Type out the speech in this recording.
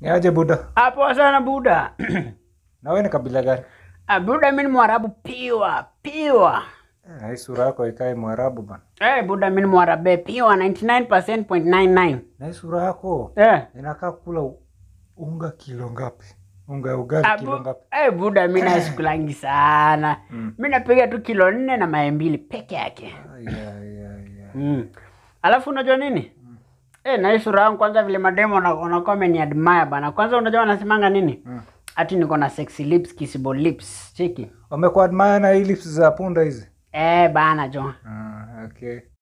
ni aje Buda? Hapo sana Buda. Na wewe ni kabila gani? Ah, Buda mimi ni Mwarabu piwa, piwa. Eh, hii sura yako ikae Mwarabu bana. Eh, Buda mimi ni Mwarabe piwa 99.99. Na hii sura yako? Eh. Inakaa kula unga kilo ngapi? Unga ya ugali Abu, ah, kilo ngapi? Eh, Buda mimi na nasikulangi sana. Mm. Mimi napiga tu kilo 4 na mayai mbili peke yake. ay ay ay Mm. Alafu unajua nini? Mm. Eh, na hii sura yangu kwanza vile mademo wanakuwa admire bana. Kwanza unajua wanasemanga nini? Mm. Ati niko na sexy lips, kissable lips. Cheki. admire na hii lips za punda hizi. Eh, bana jo. Ah, okay.